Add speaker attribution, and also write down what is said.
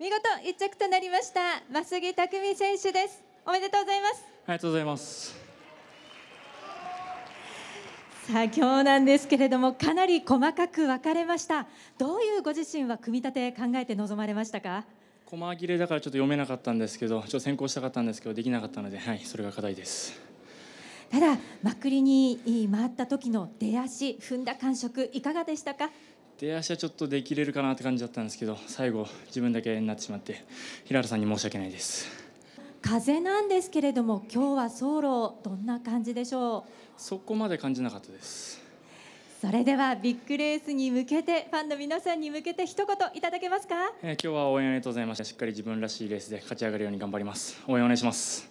Speaker 1: 見事一着となりました増木匠選手ですおめでとうございますありがとうございますさあ今日なんですけれどもかなり細かく分かれましたどういうご自身は組み立て考えて臨まれましたか
Speaker 2: 細切れだからちょっと読めなかったんですけどちょっと先行したかったんですけどできなかったのではいそれが課題です
Speaker 1: ただまくりに回った時の出足踏んだ感触いかがでしたか
Speaker 2: 出足はちょっとできれるかなって感じだったんですけど最後、自分だけになってしまって平原さんに申し訳ないです
Speaker 1: 風なんですけれども今日は走路どんな感じでしょう
Speaker 2: そこまで感じなかったです
Speaker 1: それではビッグレースに向けてファンの皆さんに向けて一言いただけますか、
Speaker 2: えー、今日は応援ありがとうございましたしっかり自分らしいレースで勝ち上がるように頑張ります応援お願いします